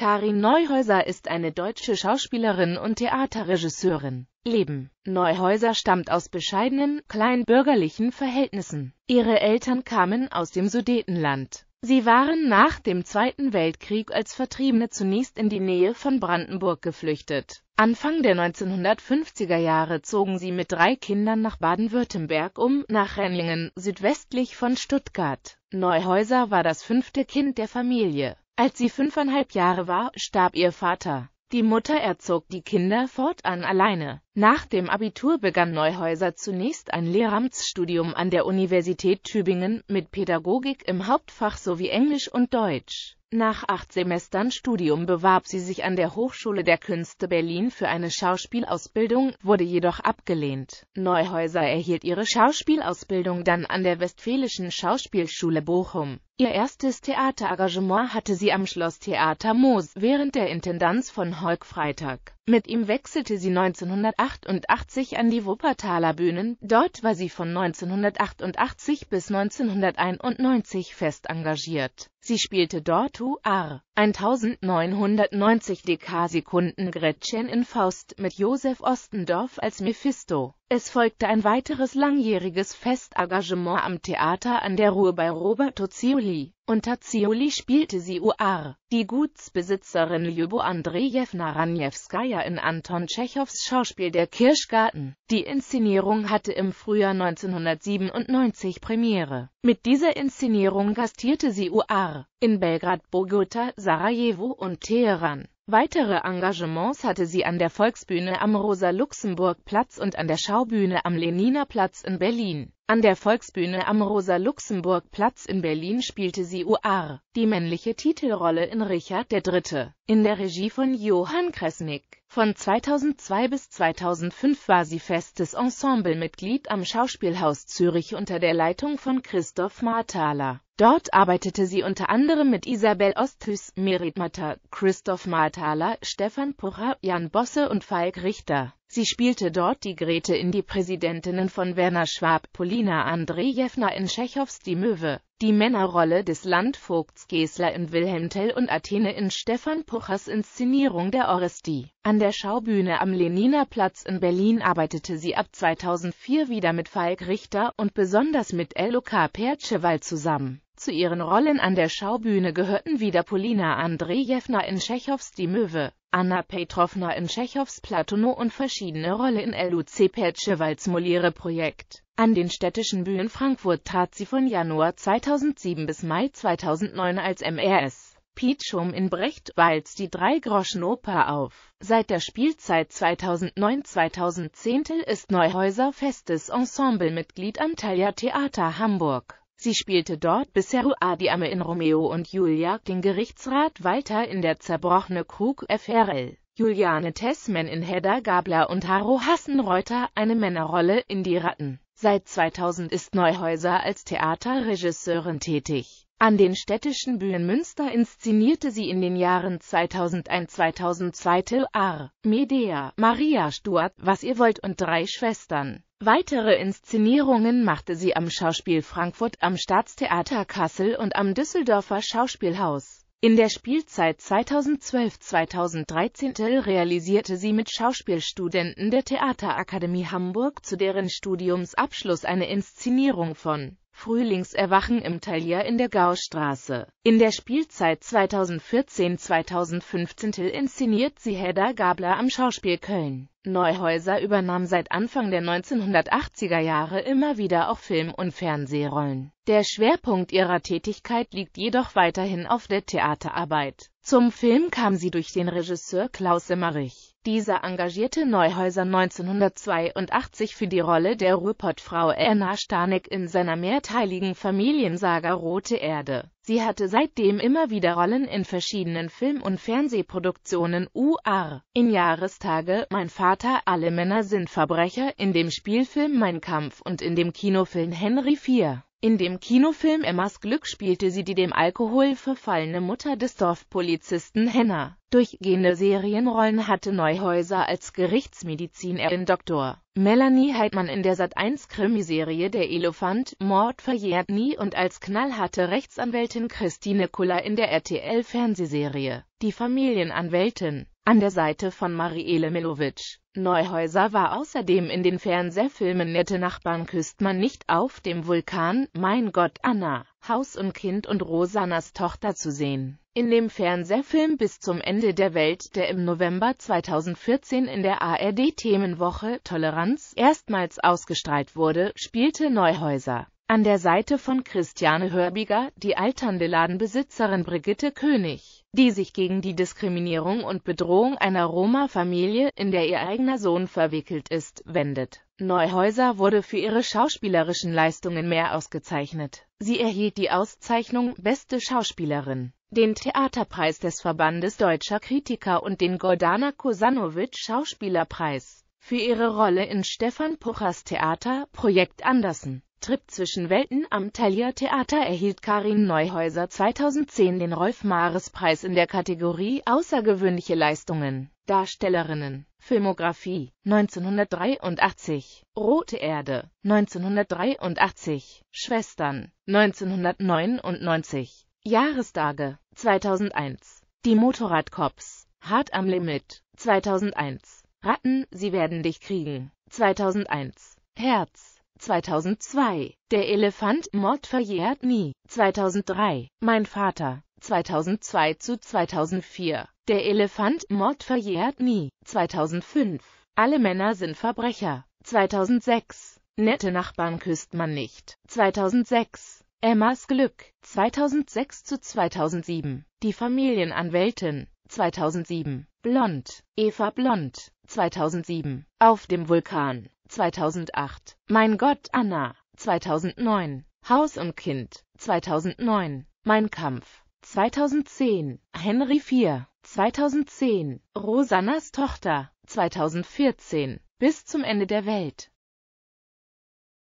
Karin Neuhäuser ist eine deutsche Schauspielerin und Theaterregisseurin. Leben Neuhäuser stammt aus bescheidenen, kleinbürgerlichen Verhältnissen. Ihre Eltern kamen aus dem Sudetenland. Sie waren nach dem Zweiten Weltkrieg als Vertriebene zunächst in die Nähe von Brandenburg geflüchtet. Anfang der 1950er Jahre zogen sie mit drei Kindern nach Baden-Württemberg um, nach Renlingen, südwestlich von Stuttgart. Neuhäuser war das fünfte Kind der Familie. Als sie fünfeinhalb Jahre war, starb ihr Vater. Die Mutter erzog die Kinder fortan alleine. Nach dem Abitur begann Neuhäuser zunächst ein Lehramtsstudium an der Universität Tübingen mit Pädagogik im Hauptfach sowie Englisch und Deutsch. Nach acht Semestern Studium bewarb sie sich an der Hochschule der Künste Berlin für eine Schauspielausbildung, wurde jedoch abgelehnt. Neuhäuser erhielt ihre Schauspielausbildung dann an der Westfälischen Schauspielschule Bochum. Ihr erstes Theaterengagement hatte sie am Schlosstheater Moos während der Intendanz von Holk Freitag. Mit ihm wechselte sie 1988 an die Wuppertaler Bühnen, dort war sie von 1988 bis 1991 fest engagiert. Sie spielte dort UR 1990 Dk Sekunden Gretchen in Faust mit Josef Ostendorf als Mephisto. Es folgte ein weiteres langjähriges Festengagement am Theater an der Ruhr bei Roberto Zioli. Unter Zioli spielte sie UR, die Gutsbesitzerin Ljubo Andrejewna Ranjewskaja in Anton Tschechows Schauspiel Der Kirschgarten. Die Inszenierung hatte im Frühjahr 1997 Premiere. Mit dieser Inszenierung gastierte sie UR in Belgrad, Bogota, Sarajevo und Teheran. Weitere Engagements hatte sie an der Volksbühne am Rosa-Luxemburg-Platz und an der Schaubühne am Leniner Platz in Berlin. An der Volksbühne am Rosa-Luxemburg-Platz in Berlin spielte sie UR, die männliche Titelrolle in Richard III., in der Regie von Johann Kresnick. Von 2002 bis 2005 war sie festes Ensemblemitglied am Schauspielhaus Zürich unter der Leitung von Christoph Marthaler. Dort arbeitete sie unter anderem mit Isabel Osthues, Merit Matter, Christoph Marthaler, Stefan Pucher, Jan Bosse und Falk Richter. Sie spielte dort die Grete in Die Präsidentinnen von Werner Schwab, Polina Andrejewna in Tschechows Die Möwe, die Männerrolle des Landvogts Gesler in Wilhelm Tell und Athene in Stefan Puchers Inszenierung der Orestie. An der Schaubühne am Leniner Platz in Berlin arbeitete sie ab 2004 wieder mit Falk Richter und besonders mit L.O.K. Perceval zusammen. Zu ihren Rollen an der Schaubühne gehörten wieder Polina Andrejewna in Tschechows Die Möwe, Anna Petrovna in Tschechows Platono und verschiedene Rolle in L.U.C. Perchewals Moliere Projekt. An den städtischen Bühnen Frankfurt trat sie von Januar 2007 bis Mai 2009 als MRS. Piet Schum in Brecht, Walz die Drei-Groschen-Oper auf. Seit der Spielzeit 2009-2010 ist Neuhäuser festes Ensemblemitglied am Thalia Theater Hamburg. Sie spielte dort bisher Ruadiame in Romeo und Julia, den Gerichtsrat Walter in der zerbrochene Krug FRL, Juliane Tessmann in Hedda Gabler und Haro Hassenreuter eine Männerrolle in Die Ratten. Seit 2000 ist Neuhäuser als Theaterregisseurin tätig. An den städtischen Bühnen Münster inszenierte sie in den Jahren 2001-2002 Till T.R. Medea, Maria Stuart, Was ihr wollt und drei Schwestern. Weitere Inszenierungen machte sie am Schauspiel Frankfurt, am Staatstheater Kassel und am Düsseldorfer Schauspielhaus. In der Spielzeit 2012-2013 realisierte sie mit Schauspielstudenten der Theaterakademie Hamburg zu deren Studiumsabschluss eine Inszenierung von Frühlingserwachen im Talier in der Gaustraße. In der Spielzeit 2014-2015 inszeniert sie Hedda Gabler am Schauspiel Köln. Neuhäuser übernahm seit Anfang der 1980er Jahre immer wieder auch Film- und Fernsehrollen. Der Schwerpunkt ihrer Tätigkeit liegt jedoch weiterhin auf der Theaterarbeit zum Film kam sie durch den Regisseur Klaus Emmerich. Dieser engagierte Neuhäuser 1982 für die Rolle der Ruhrpottfrau Erna Starneck in seiner mehrteiligen Familiensaga Rote Erde. Sie hatte seitdem immer wieder Rollen in verschiedenen Film- und Fernsehproduktionen UR. In Jahrestage Mein Vater, Alle Männer sind Verbrecher, in dem Spielfilm Mein Kampf und in dem Kinofilm Henry IV. In dem Kinofilm Emmas Glück spielte sie die dem Alkohol verfallene Mutter des Dorfpolizisten Henna. Durchgehende Serienrollen hatte Neuhäuser als Gerichtsmedizinerin Dr. Melanie Heidmann in der sat 1 krimiserie Der Elefant, Mord verjährt nie und als knallharte Rechtsanwältin Christine Kuller in der RTL-Fernsehserie Die Familienanwältin an der Seite von Marielle Milovic. Neuhäuser war außerdem in den Fernsehfilmen Nette Nachbarn küsst man nicht auf dem Vulkan, Mein Gott Anna, Haus und Kind und Rosanas Tochter zu sehen. In dem Fernsehfilm Bis zum Ende der Welt, der im November 2014 in der ARD-Themenwoche Toleranz erstmals ausgestrahlt wurde, spielte Neuhäuser an der Seite von Christiane Hörbiger, die alternde Ladenbesitzerin Brigitte König die sich gegen die Diskriminierung und Bedrohung einer Roma-Familie, in der ihr eigener Sohn verwickelt ist, wendet. Neuhäuser wurde für ihre schauspielerischen Leistungen mehr ausgezeichnet. Sie erhielt die Auszeichnung Beste Schauspielerin, den Theaterpreis des Verbandes Deutscher Kritiker und den Gordana Kosanovic Schauspielerpreis für ihre Rolle in Stefan Puchers Theater Projekt Andersen. Trip zwischen Welten am Thalia Theater erhielt Karin Neuhäuser 2010 den rolf mahres preis in der Kategorie Außergewöhnliche Leistungen. Darstellerinnen Filmografie 1983 Rote Erde 1983 Schwestern 1999 Jahrestage 2001 Die Motorradcops Hart am Limit 2001 Ratten, sie werden dich kriegen 2001 Herz 2002, Der Elefant, Mord verjährt nie, 2003, Mein Vater, 2002 zu 2004, Der Elefant, Mord verjährt nie, 2005, Alle Männer sind Verbrecher, 2006, Nette Nachbarn küsst man nicht, 2006, Emmas Glück, 2006 zu 2007, Die Familienanwältin, 2007, Blond, Eva Blond, 2007, Auf dem Vulkan, 2008. Mein Gott, Anna, 2009. Haus und Kind, 2009. Mein Kampf, 2010. Henry IV, 2010. Rosannas Tochter, 2014. Bis zum Ende der Welt.